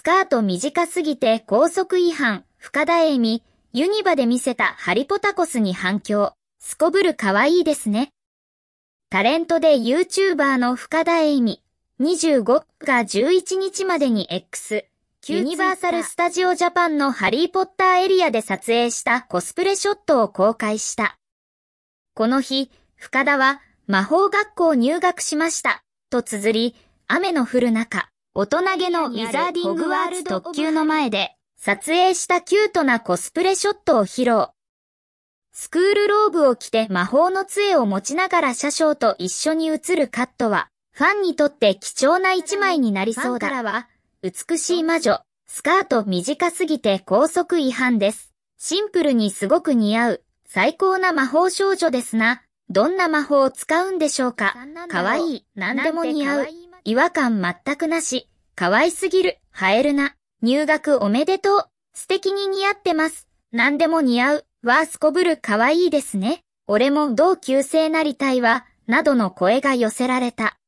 スカート短すぎて高速違反、深田栄美、ユニバで見せたハリポタコスに反響、すこぶる可愛いですね。タレントで YouTuber の深田栄美、25が11日までに X、ユニバーサル・スタジオ・ジャパンのハリー・ポッターエリアで撮影したコスプレショットを公開した。この日、深田は魔法学校入学しました、と綴り、雨の降る中、大人げのウィザーディングワールド特急の前で撮影したキュートなコスプレショットを披露。スクールローブを着て魔法の杖を持ちながら車掌と一緒に映るカットは、ファンにとって貴重な一枚になりそうだ。からは、美しい魔女、スカート短すぎて高速違反です。シンプルにすごく似合う、最高な魔法少女ですな。どんな魔法を使うんでしょうかかわいい、何でも似合う。違和感全くなし。可愛すぎる。映えるな。入学おめでとう。素敵に似合ってます。何でも似合う。ワースこぶる可愛いですね。俺も同級生なりたいわ。などの声が寄せられた。